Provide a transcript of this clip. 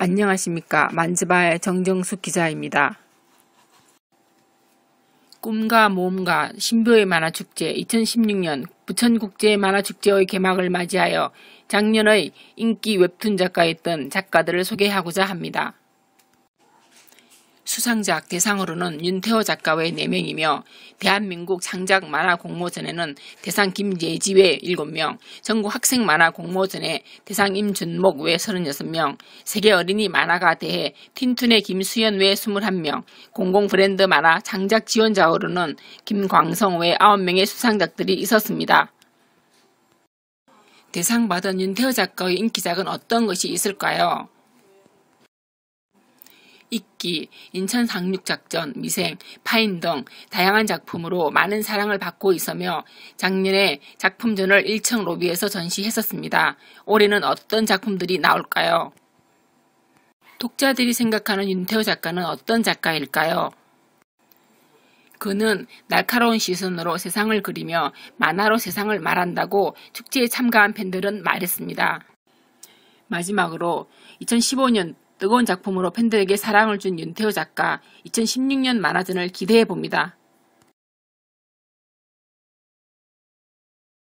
안녕하십니까. 만즈바의 정정숙 기자입니다. 꿈과 모험과 신비의 만화축제 2016년 부천국제 만화축제의 개막을 맞이하여 작년의 인기 웹툰 작가였던 작가들을 소개하고자 합니다. 수상작 대상으로는 윤태호 작가 외 4명이며 대한민국 창작 만화 공모전에는 대상 김예지 외 7명, 전국 학생 만화 공모전에 대상 임준목 외 36명, 세계 어린이 만화가 대해 틴툰의 김수현 외 21명, 공공 브랜드 만화 창작 지원자로는 으 김광성 외 9명의 수상작들이 있었습니다. 대상 받은 윤태호 작가의 인기작은 어떤 것이 있을까요? 익기, 인천 상륙작전, 미생, 파인 등 다양한 작품으로 많은 사랑을 받고 있으며 작년에 작품전을 1층 로비에서 전시했었습니다. 올해는 어떤 작품들이 나올까요? 독자들이 생각하는 윤태호 작가는 어떤 작가일까요? 그는 날카로운 시선으로 세상을 그리며 만화로 세상을 말한다고 축제에 참가한 팬들은 말했습니다. 마지막으로 2015년 뜨거운 작품으로 팬들에게 사랑을 준 윤태호 작가 2016년 만화전을 기대해 봅니다.